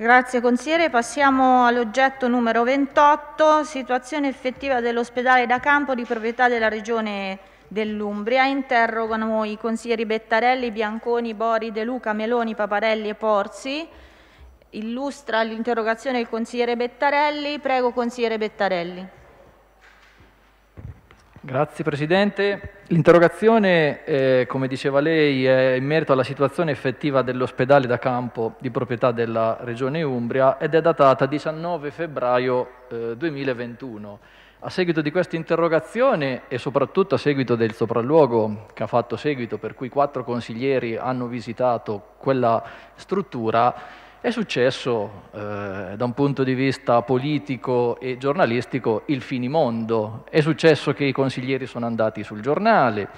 Grazie consigliere. Passiamo all'oggetto numero 28, situazione effettiva dell'ospedale da campo di proprietà della regione dell'Umbria. Interrogano i consiglieri Bettarelli, Bianconi, Bori, De Luca, Meloni, Paparelli e Porzi. Illustra l'interrogazione il consigliere Bettarelli. Prego consigliere Bettarelli. Grazie Presidente. L'interrogazione, eh, come diceva lei, è in merito alla situazione effettiva dell'ospedale da campo di proprietà della Regione Umbria ed è datata 19 febbraio eh, 2021. A seguito di questa interrogazione e soprattutto a seguito del sopralluogo che ha fatto seguito, per cui quattro consiglieri hanno visitato quella struttura, è successo eh, da un punto di vista politico e giornalistico il finimondo, è successo che i consiglieri sono andati sul giornale,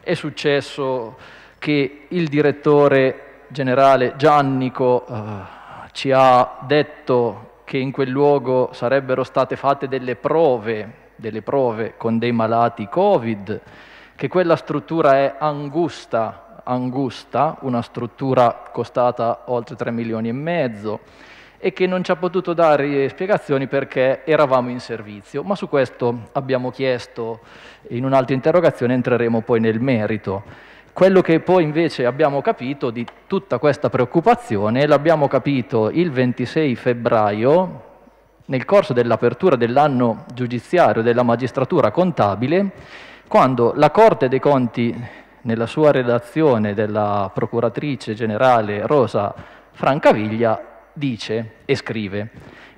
è successo che il direttore generale Giannico eh, ci ha detto che in quel luogo sarebbero state fatte delle prove, delle prove con dei malati Covid, che quella struttura è angusta angusta, una struttura costata oltre 3 milioni e mezzo e che non ci ha potuto dare spiegazioni perché eravamo in servizio, ma su questo abbiamo chiesto in un'altra interrogazione, entreremo poi nel merito. Quello che poi invece abbiamo capito di tutta questa preoccupazione l'abbiamo capito il 26 febbraio, nel corso dell'apertura dell'anno giudiziario della magistratura contabile, quando la Corte dei Conti nella sua redazione della procuratrice generale Rosa Francaviglia, dice e scrive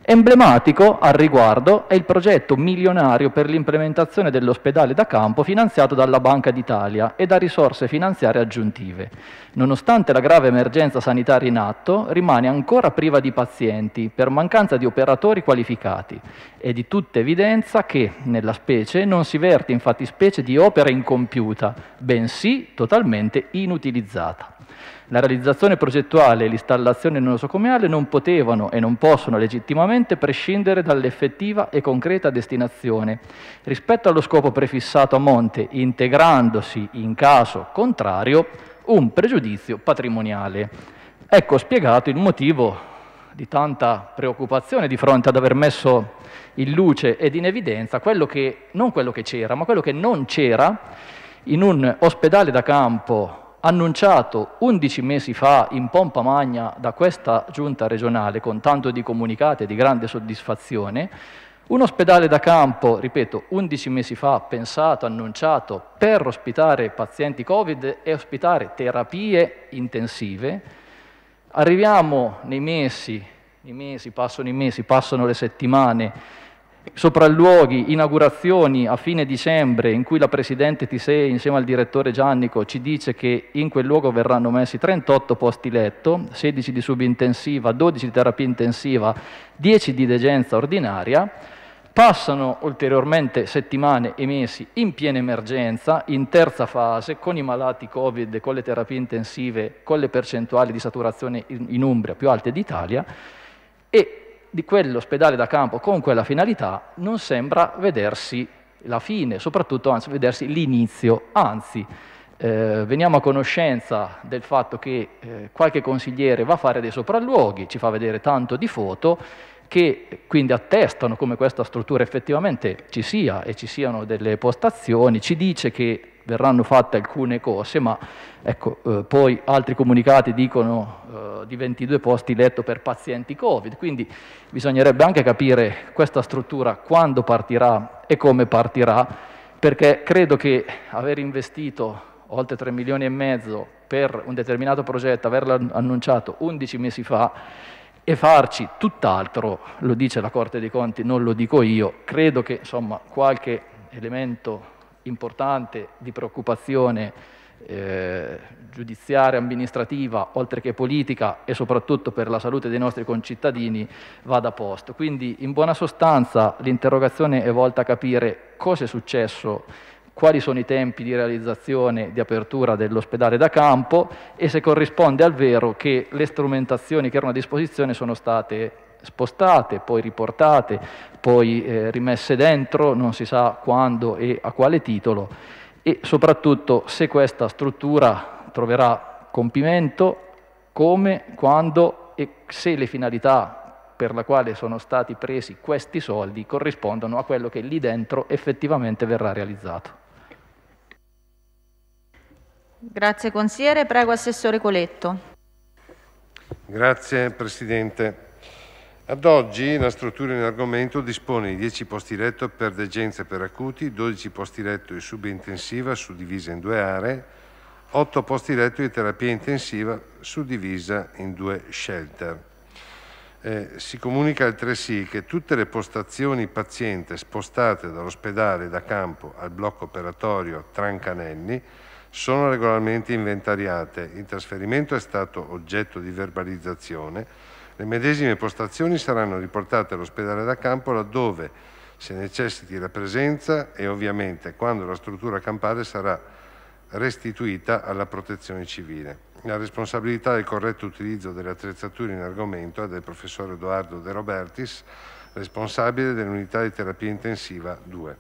Emblematico al riguardo è il progetto milionario per l'implementazione dell'ospedale da campo finanziato dalla Banca d'Italia e da risorse finanziarie aggiuntive nonostante la grave emergenza sanitaria in atto, rimane ancora priva di pazienti per mancanza di operatori qualificati. È di tutta evidenza che, nella specie, non si verte infatti specie di opera incompiuta, bensì totalmente inutilizzata. La realizzazione progettuale e l'installazione nosocomiale non potevano e non possono legittimamente prescindere dall'effettiva e concreta destinazione rispetto allo scopo prefissato a monte, integrandosi, in caso contrario, un pregiudizio patrimoniale. Ecco spiegato il motivo di tanta preoccupazione di fronte ad aver messo in luce ed in evidenza quello che, non quello che c'era, ma quello che non c'era in un ospedale da campo annunciato 11 mesi fa in pompa magna da questa giunta regionale con tanto di comunicate e di grande soddisfazione, un ospedale da campo, ripeto, 11 mesi fa pensato, annunciato per ospitare pazienti Covid e ospitare terapie intensive. Arriviamo nei mesi, nei mesi, passano i mesi, passano le settimane, sopralluoghi, inaugurazioni a fine dicembre in cui la Presidente Tisei insieme al direttore Giannico ci dice che in quel luogo verranno messi 38 posti letto, 16 di subintensiva, 12 di terapia intensiva, 10 di degenza ordinaria Passano ulteriormente settimane e mesi in piena emergenza, in terza fase, con i malati Covid, con le terapie intensive, con le percentuali di saturazione in Umbria più alte d'Italia e di quell'ospedale da campo con quella finalità non sembra vedersi la fine, soprattutto anzi vedersi l'inizio, anzi eh, veniamo a conoscenza del fatto che eh, qualche consigliere va a fare dei sopralluoghi, ci fa vedere tanto di foto che quindi attestano come questa struttura effettivamente ci sia e ci siano delle postazioni, ci dice che verranno fatte alcune cose, ma ecco, eh, poi altri comunicati dicono eh, di 22 posti letto per pazienti Covid, quindi bisognerebbe anche capire questa struttura quando partirà e come partirà, perché credo che aver investito oltre 3 milioni e mezzo per un determinato progetto, averlo annunciato 11 mesi fa, e farci tutt'altro, lo dice la Corte dei Conti, non lo dico io, credo che insomma, qualche elemento importante di preoccupazione eh, giudiziaria, amministrativa, oltre che politica e soprattutto per la salute dei nostri concittadini vada posto. Quindi in buona sostanza l'interrogazione è volta a capire cosa è successo quali sono i tempi di realizzazione di apertura dell'ospedale da campo e se corrisponde al vero che le strumentazioni che erano a disposizione sono state spostate, poi riportate, poi eh, rimesse dentro, non si sa quando e a quale titolo e soprattutto se questa struttura troverà compimento, come, quando e se le finalità per la quale sono stati presi questi soldi corrispondono a quello che lì dentro effettivamente verrà realizzato. Grazie consigliere, prego assessore Coletto. Grazie Presidente. Ad oggi la struttura in argomento dispone di 10 posti letto per degenze per acuti, 12 posti letto in subintensiva suddivisa in due aree, 8 posti letto di terapia intensiva suddivisa in due shelter. Eh, si comunica altresì che tutte le postazioni paziente spostate dall'ospedale da campo al blocco operatorio Trancanelli sono regolarmente inventariate, il trasferimento è stato oggetto di verbalizzazione, le medesime postazioni saranno riportate all'ospedale da campo laddove se necessiti la presenza e ovviamente quando la struttura campale sarà restituita alla protezione civile. La responsabilità del corretto utilizzo delle attrezzature in argomento è del professor Edoardo De Robertis, responsabile dell'unità di terapia intensiva 2.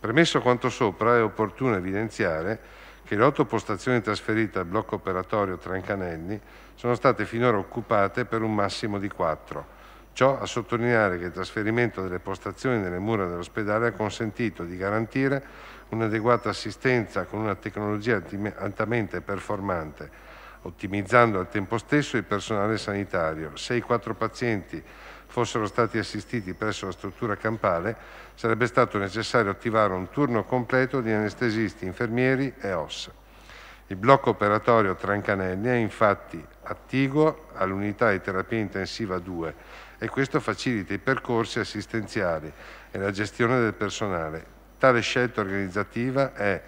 Premesso quanto sopra è opportuno evidenziare che le otto postazioni trasferite al blocco operatorio Trancanelli sono state finora occupate per un massimo di quattro. Ciò a sottolineare che il trasferimento delle postazioni nelle mura dell'ospedale ha consentito di garantire un'adeguata assistenza con una tecnologia altamente performante, ottimizzando al tempo stesso il personale sanitario. Se i quattro pazienti fossero stati assistiti presso la struttura campale, sarebbe stato necessario attivare un turno completo di anestesisti, infermieri e OS. Il blocco operatorio Trancanelli è infatti attiguo all'unità di terapia intensiva 2 e questo facilita i percorsi assistenziali e la gestione del personale. Tale scelta organizzativa è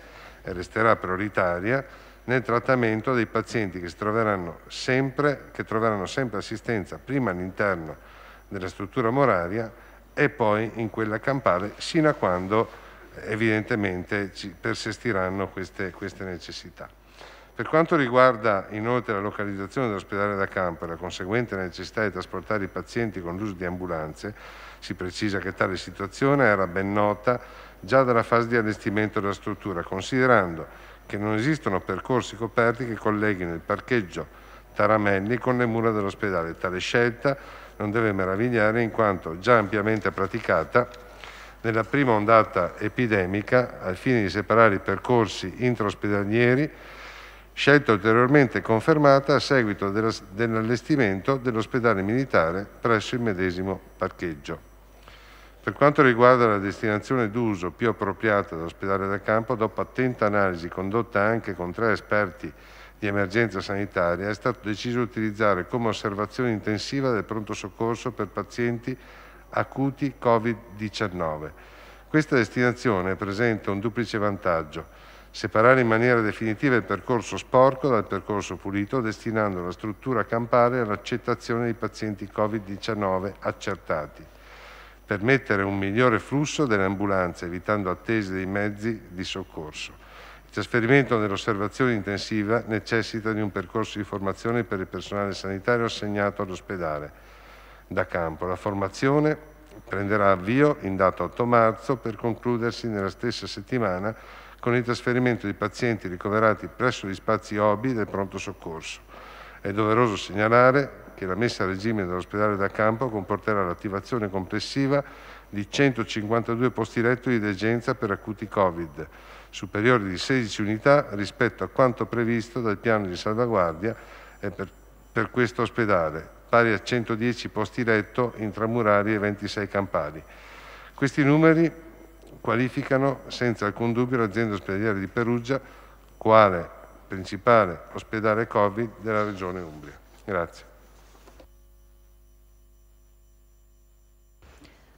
e resterà prioritaria nel trattamento dei pazienti che, troveranno sempre, che troveranno sempre assistenza prima all'interno nella struttura moraria e poi in quella campale, sino a quando evidentemente persistiranno queste, queste necessità. Per quanto riguarda inoltre la localizzazione dell'ospedale da campo e la conseguente necessità di trasportare i pazienti con l'uso di ambulanze, si precisa che tale situazione era ben nota già dalla fase di allestimento della struttura, considerando che non esistono percorsi coperti che colleghino il parcheggio Taramelli con le mura dell'ospedale. Tale scelta non deve meravigliare in quanto già ampiamente praticata nella prima ondata epidemica al fine di separare i percorsi intraospedalieri, scelta ulteriormente confermata a seguito dell'allestimento dell'ospedale militare presso il medesimo parcheggio. Per quanto riguarda la destinazione d'uso più appropriata dell'ospedale da campo, dopo attenta analisi condotta anche con tre esperti di emergenza sanitaria è stato deciso di utilizzare come osservazione intensiva del pronto soccorso per pazienti acuti Covid-19. Questa destinazione presenta un duplice vantaggio. Separare in maniera definitiva il percorso sporco dal percorso pulito, destinando la struttura campale all'accettazione di pazienti Covid-19 accertati. Permettere un migliore flusso delle ambulanze, evitando attese dei mezzi di soccorso trasferimento nell'osservazione intensiva necessita di un percorso di formazione per il personale sanitario assegnato all'ospedale da campo. La formazione prenderà avvio in data 8 marzo per concludersi nella stessa settimana con il trasferimento di pazienti ricoverati presso gli spazi OBI del pronto soccorso. È doveroso segnalare che la messa a regime dell'ospedale da campo comporterà l'attivazione complessiva di 152 posti letto di degenza per acuti Covid, superiori di 16 unità rispetto a quanto previsto dal piano di salvaguardia per, per questo ospedale, pari a 110 posti letto intramurali e 26 campali. Questi numeri qualificano senza alcun dubbio l'azienda ospedaliera di Perugia quale principale ospedale Covid della Regione Umbria. Grazie.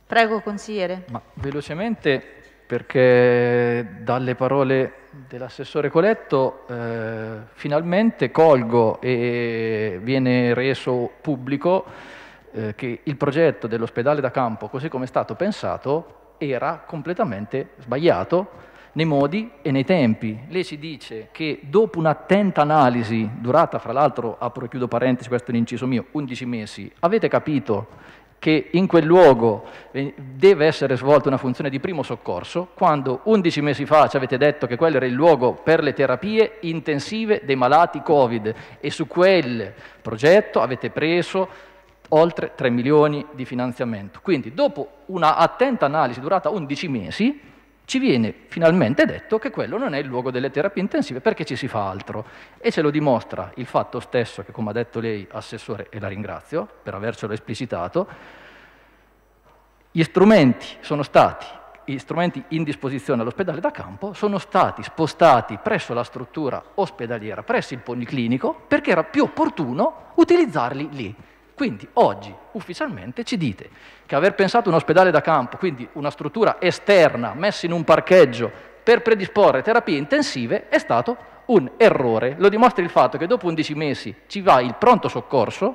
Prego, consigliere. Ma velocemente perché dalle parole dell'assessore Coletto eh, finalmente colgo e viene reso pubblico eh, che il progetto dell'ospedale da campo, così come è stato pensato, era completamente sbagliato nei modi e nei tempi. Lei ci dice che dopo un'attenta analisi, durata fra l'altro, apro e chiudo parentesi, questo è un inciso mio, 11 mesi, avete capito che in quel luogo eh, deve essere svolta una funzione di primo soccorso, quando 11 mesi fa ci avete detto che quello era il luogo per le terapie intensive dei malati Covid e su quel progetto avete preso oltre 3 milioni di finanziamento. Quindi dopo una attenta analisi durata 11 mesi, ci viene finalmente detto che quello non è il luogo delle terapie intensive perché ci si fa altro. E ce lo dimostra il fatto stesso che, come ha detto lei, Assessore, e la ringrazio per avercelo esplicitato, gli strumenti sono stati, gli strumenti in disposizione all'ospedale da campo sono stati spostati presso la struttura ospedaliera, presso il policlinico, perché era più opportuno utilizzarli lì. Quindi oggi ufficialmente ci dite che aver pensato un ospedale da campo, quindi una struttura esterna messa in un parcheggio per predisporre terapie intensive, è stato un errore. Lo dimostra il fatto che dopo 11 mesi ci va il pronto soccorso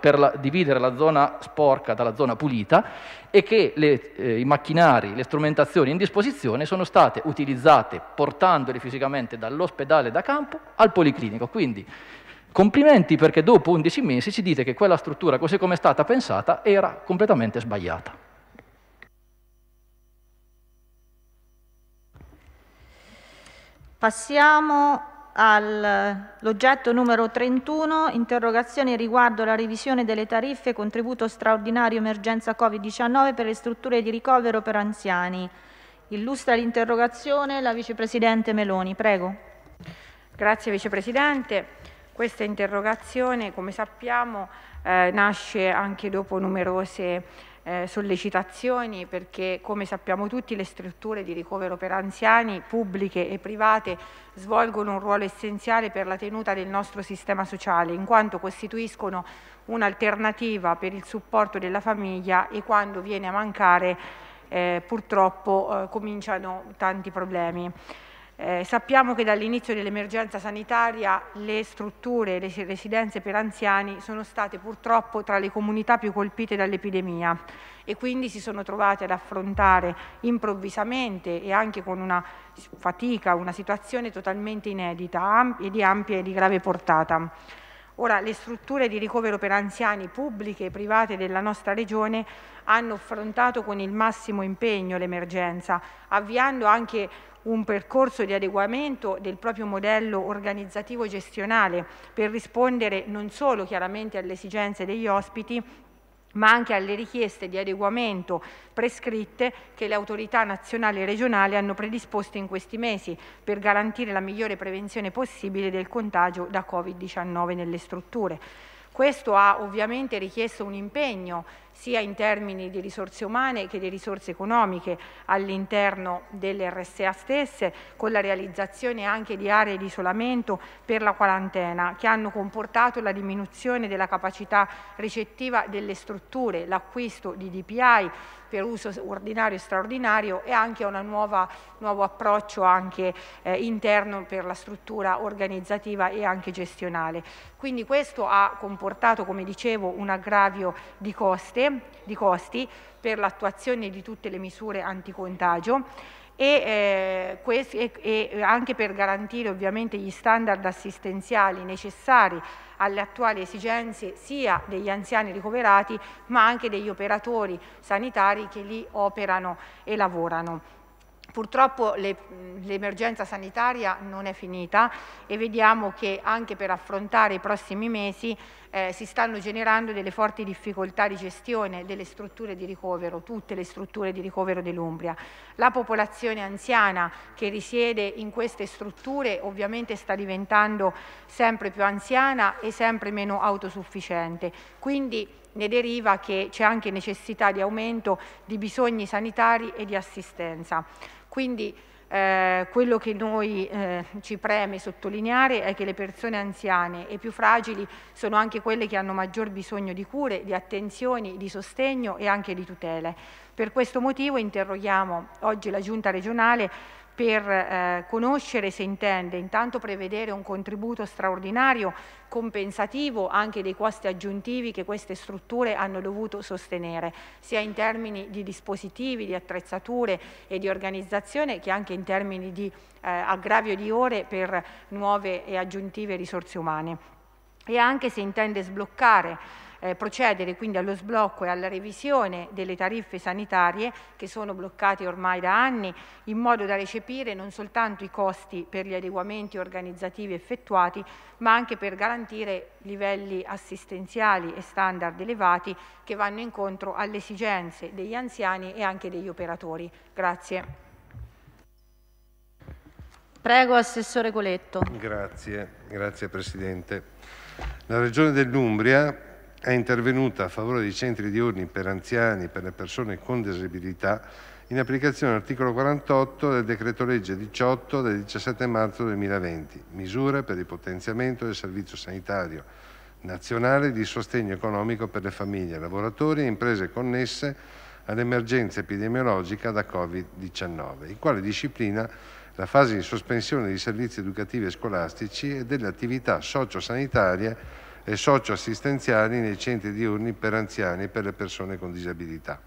per la, dividere la zona sporca dalla zona pulita e che le, eh, i macchinari, le strumentazioni in disposizione sono state utilizzate portandoli fisicamente dall'ospedale da campo al policlinico. Quindi Complimenti perché dopo 11 mesi ci dite che quella struttura, così come è stata pensata, era completamente sbagliata. Passiamo all'oggetto numero 31, interrogazione riguardo la revisione delle tariffe contributo straordinario emergenza Covid-19 per le strutture di ricovero per anziani. Illustra l'interrogazione la Vicepresidente Meloni, prego. Grazie Vicepresidente. Questa interrogazione, come sappiamo, eh, nasce anche dopo numerose eh, sollecitazioni perché come sappiamo tutti le strutture di ricovero per anziani pubbliche e private svolgono un ruolo essenziale per la tenuta del nostro sistema sociale in quanto costituiscono un'alternativa per il supporto della famiglia e quando viene a mancare eh, purtroppo eh, cominciano tanti problemi. Eh, sappiamo che dall'inizio dell'emergenza sanitaria le strutture, le residenze per anziani sono state purtroppo tra le comunità più colpite dall'epidemia e quindi si sono trovate ad affrontare improvvisamente e anche con una fatica una situazione totalmente inedita e di ampia e di grave portata. Ora, le strutture di ricovero per anziani pubbliche e private della nostra Regione hanno affrontato con il massimo impegno l'emergenza, avviando anche un percorso di adeguamento del proprio modello organizzativo gestionale per rispondere non solo chiaramente alle esigenze degli ospiti, ma anche alle richieste di adeguamento prescritte che le autorità nazionali e regionali hanno predisposto in questi mesi per garantire la migliore prevenzione possibile del contagio da Covid-19 nelle strutture. Questo ha ovviamente richiesto un impegno sia in termini di risorse umane che di risorse economiche all'interno delle RSA stesse, con la realizzazione anche di aree di isolamento per la quarantena, che hanno comportato la diminuzione della capacità ricettiva delle strutture, l'acquisto di DPI, per uso ordinario e straordinario e anche a un nuovo approccio anche, eh, interno per la struttura organizzativa e anche gestionale. Quindi questo ha comportato, come dicevo, un aggravio di, coste, di costi per l'attuazione di tutte le misure anticontagio e, eh, e, anche per garantire ovviamente gli standard assistenziali necessari alle attuali esigenze sia degli anziani ricoverati ma anche degli operatori sanitari che lì operano e lavorano. Purtroppo l'emergenza sanitaria non è finita e vediamo che anche per affrontare i prossimi mesi eh, si stanno generando delle forti difficoltà di gestione delle strutture di ricovero, tutte le strutture di ricovero dell'Umbria. La popolazione anziana che risiede in queste strutture ovviamente sta diventando sempre più anziana e sempre meno autosufficiente. Quindi ne deriva che c'è anche necessità di aumento di bisogni sanitari e di assistenza. Quindi eh, quello che noi eh, ci preme sottolineare è che le persone anziane e più fragili sono anche quelle che hanno maggior bisogno di cure, di attenzioni, di sostegno e anche di tutele. Per questo motivo interroghiamo oggi la Giunta regionale per eh, conoscere se intende intanto prevedere un contributo straordinario compensativo anche dei costi aggiuntivi che queste strutture hanno dovuto sostenere, sia in termini di dispositivi, di attrezzature e di organizzazione che anche in termini di eh, aggravio di ore per nuove e aggiuntive risorse umane. E anche se intende sbloccare eh, procedere quindi allo sblocco e alla revisione delle tariffe sanitarie che sono bloccate ormai da anni in modo da recepire non soltanto i costi per gli adeguamenti organizzativi effettuati ma anche per garantire livelli assistenziali e standard elevati che vanno incontro alle esigenze degli anziani e anche degli operatori. Grazie. Prego, Assessore Coletto. Grazie, grazie Presidente. La Regione dell'Umbria è intervenuta a favore dei centri diurni per anziani e per le persone con disabilità in applicazione dell'articolo 48 del decreto legge 18 del 17 marzo 2020, misure per il potenziamento del servizio sanitario nazionale di sostegno economico per le famiglie, lavoratori e imprese connesse all'emergenza epidemiologica da Covid-19, il quale disciplina la fase di sospensione dei servizi educativi e scolastici e delle attività sociosanitarie e socioassistenziali nei centri diurni per anziani e per le persone con disabilità.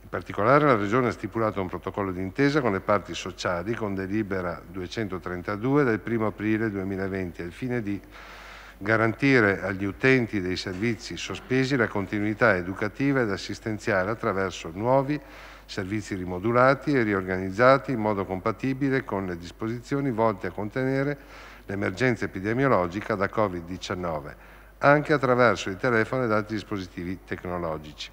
In particolare la Regione ha stipulato un protocollo d'intesa con le parti sociali con delibera 232 del 1 aprile 2020 al fine di garantire agli utenti dei servizi sospesi la continuità educativa ed assistenziale attraverso nuovi servizi rimodulati e riorganizzati in modo compatibile con le disposizioni volte a contenere l'emergenza epidemiologica da Covid-19, anche attraverso i telefoni ed altri dispositivi tecnologici.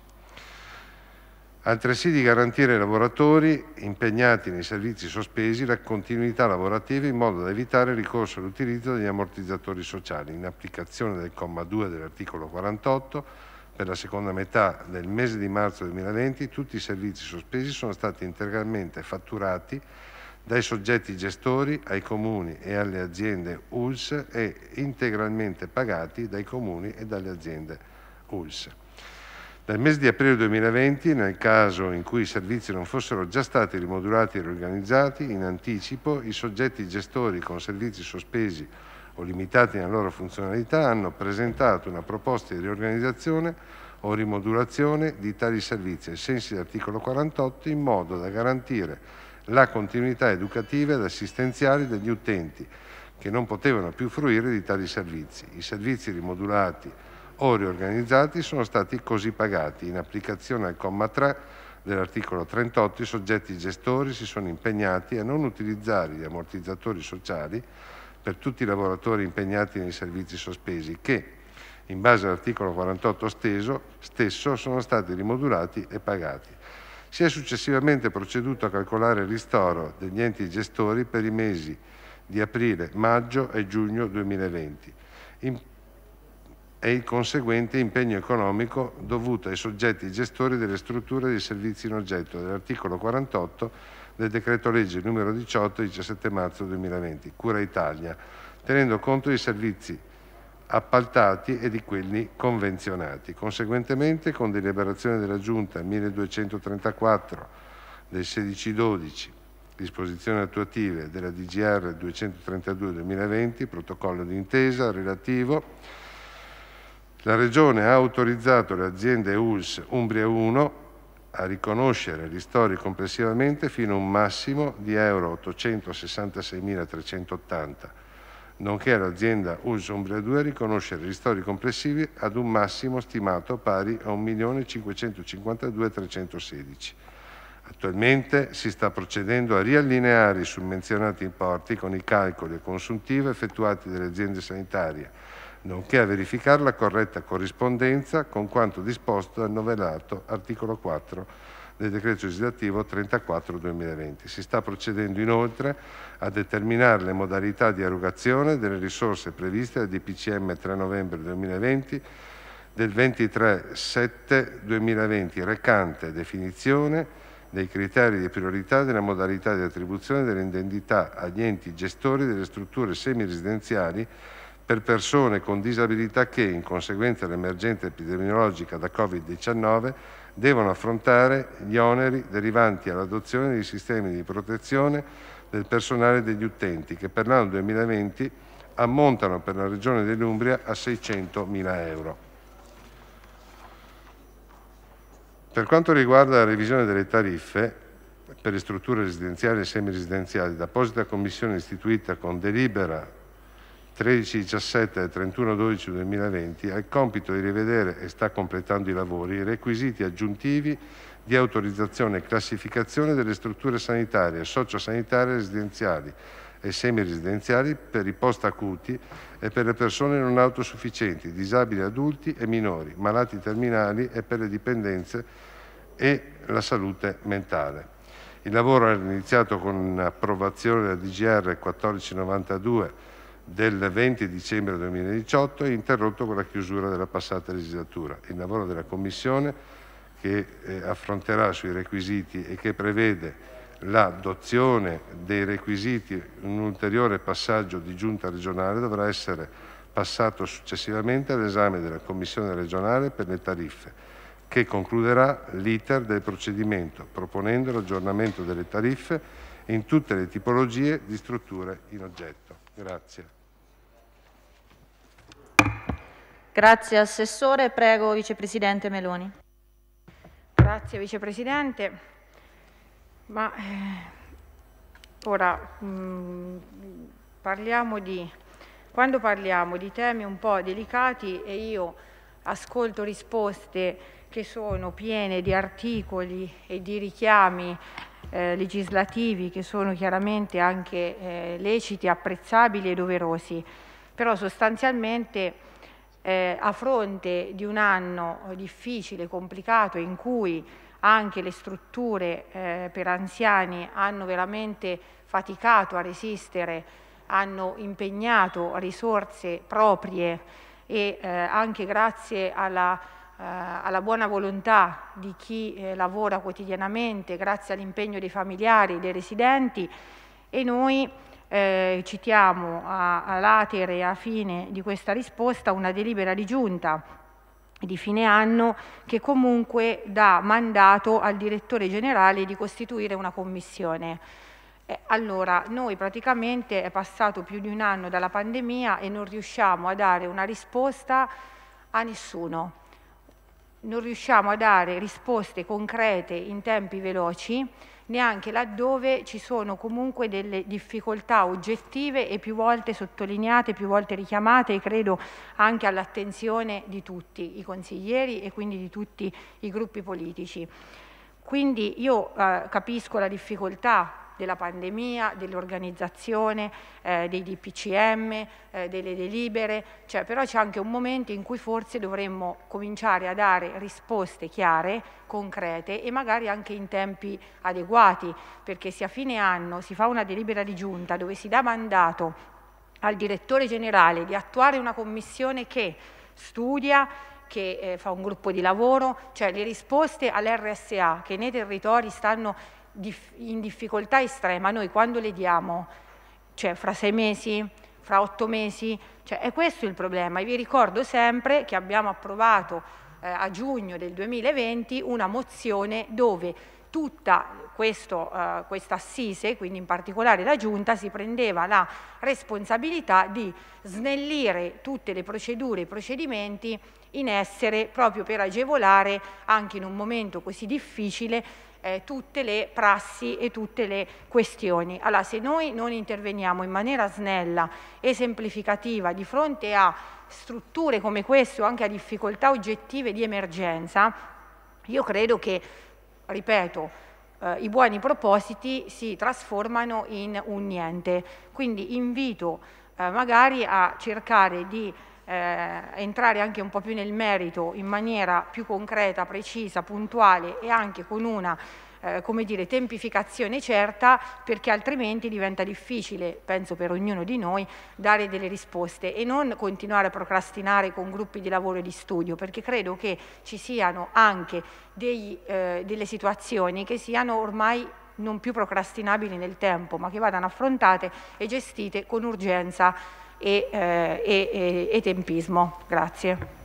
Altresì di garantire ai lavoratori impegnati nei servizi sospesi la continuità lavorativa in modo da evitare il ricorso all'utilizzo degli ammortizzatori sociali, in applicazione del comma 2 dell'articolo 48 per la seconda metà del mese di marzo 2020 tutti i servizi sospesi sono stati integralmente fatturati dai soggetti gestori ai comuni e alle aziende ULS e integralmente pagati dai comuni e dalle aziende ULS. Dal mese di aprile 2020, nel caso in cui i servizi non fossero già stati rimodulati e riorganizzati, in anticipo i soggetti gestori con servizi sospesi o limitati nella loro funzionalità hanno presentato una proposta di riorganizzazione o rimodulazione di tali servizi ai sensi dell'articolo 48 in modo da garantire la continuità educativa ed assistenziale degli utenti che non potevano più fruire di tali servizi. I servizi rimodulati o riorganizzati sono stati così pagati. In applicazione al comma 3 dell'articolo 38 i soggetti gestori si sono impegnati a non utilizzare gli ammortizzatori sociali per tutti i lavoratori impegnati nei servizi sospesi che, in base all'articolo 48 steso, stesso, sono stati rimodulati e pagati. Si è successivamente proceduto a calcolare il ristoro degli enti gestori per i mesi di aprile, maggio e giugno 2020 e il conseguente impegno economico dovuto ai soggetti gestori delle strutture dei servizi in oggetto dell'articolo 48 del decreto legge numero 18 17 marzo 2020 Cura Italia, tenendo conto dei servizi appaltati e di quelli convenzionati. Conseguentemente, con deliberazione della Giunta 1234 del 1612, disposizioni attuative della DGR 232 2020, protocollo d'intesa relativo, la Regione ha autorizzato le aziende ULS Umbria 1 a riconoscere ristori complessivamente fino a un massimo di Euro 866.380 nonché all'azienda US Umbria 2 riconoscere ristori complessivi ad un massimo stimato pari a 1.552.316. Attualmente si sta procedendo a riallineare i summenzionati importi con i calcoli e consuntivi effettuati dalle aziende sanitarie, nonché a verificare la corretta corrispondenza con quanto disposto dal novellato articolo 4 del decreto legislativo 34-2020. Si sta procedendo inoltre a determinare le modalità di erogazione delle risorse previste dal DPCM 3 novembre 2020 del 23-7-2020 recante definizione dei criteri di priorità della modalità di attribuzione delle indennità agli enti gestori delle strutture semiresidenziali per persone con disabilità che, in conseguenza dell'emergenza epidemiologica da Covid-19, devono affrontare gli oneri derivanti all'adozione dei sistemi di protezione del personale degli utenti, che per l'anno 2020 ammontano per la Regione dell'Umbria a 600.000 euro. Per quanto riguarda la revisione delle tariffe, per le strutture residenziali e semiresidenziali, l'apposita commissione istituita con delibera 1317 e 3112 ha il compito di rivedere, e sta completando i lavori, i requisiti aggiuntivi di autorizzazione e classificazione delle strutture sanitarie, sociosanitarie residenziali e semiresidenziali per i post-acuti e per le persone non autosufficienti, disabili adulti e minori, malati terminali e per le dipendenze e la salute mentale. Il lavoro è iniziato con approvazione della DGR 1492 del 20 dicembre 2018 e interrotto con la chiusura della passata legislatura. Il lavoro della Commissione che eh, affronterà sui requisiti e che prevede l'adozione dei requisiti un ulteriore passaggio di giunta regionale dovrà essere passato successivamente all'esame della Commissione regionale per le tariffe che concluderà l'iter del procedimento proponendo l'aggiornamento delle tariffe in tutte le tipologie di strutture in oggetto. Grazie. Grazie Assessore, prego Vicepresidente Meloni. Grazie Vicepresidente. Ma eh, ora mh, mm, parliamo di, quando parliamo di temi un po' delicati e io ascolto risposte che sono piene di articoli e di richiami eh, legislativi che sono chiaramente anche eh, leciti, apprezzabili e doverosi, però sostanzialmente eh, a fronte di un anno difficile, complicato, in cui anche le strutture eh, per anziani hanno veramente faticato a resistere, hanno impegnato risorse proprie e eh, anche grazie alla eh, alla buona volontà di chi eh, lavora quotidianamente, grazie all'impegno dei familiari, dei residenti e noi eh, citiamo a, a latere e a fine di questa risposta una delibera di giunta di fine anno che comunque dà mandato al direttore generale di costituire una commissione. allora, noi praticamente è passato più di un anno dalla pandemia e non riusciamo a dare una risposta a nessuno non riusciamo a dare risposte concrete in tempi veloci, neanche laddove ci sono comunque delle difficoltà oggettive e più volte sottolineate, più volte richiamate e credo anche all'attenzione di tutti i consiglieri e quindi di tutti i gruppi politici. Quindi io eh, capisco la difficoltà della pandemia, dell'organizzazione, eh, dei DPCM, eh, delle delibere, cioè, però c'è anche un momento in cui forse dovremmo cominciare a dare risposte chiare, concrete e magari anche in tempi adeguati, perché se a fine anno si fa una delibera di giunta dove si dà mandato al direttore generale di attuare una commissione che studia che eh, fa un gruppo di lavoro, cioè le risposte all'RSA che nei territori stanno in difficoltà estrema, noi quando le diamo, cioè fra sei mesi, fra otto mesi, cioè è questo il problema. E vi ricordo sempre che abbiamo approvato eh, a giugno del 2020 una mozione dove tutta questo, eh, questa assise, quindi in particolare la Giunta, si prendeva la responsabilità di snellire tutte le procedure e i procedimenti in essere proprio per agevolare anche in un momento così difficile eh, tutte le prassi e tutte le questioni. Allora, se noi non interveniamo in maniera snella e semplificativa di fronte a strutture come queste o anche a difficoltà oggettive di emergenza, io credo che, ripeto, eh, i buoni propositi si trasformano in un niente. Quindi invito eh, magari a cercare di eh, entrare anche un po' più nel merito in maniera più concreta, precisa, puntuale e anche con una eh, come dire, tempificazione certa perché altrimenti diventa difficile, penso per ognuno di noi, dare delle risposte e non continuare a procrastinare con gruppi di lavoro e di studio perché credo che ci siano anche dei, eh, delle situazioni che siano ormai non più procrastinabili nel tempo ma che vadano affrontate e gestite con urgenza eh, e, e, e tempismo. Grazie.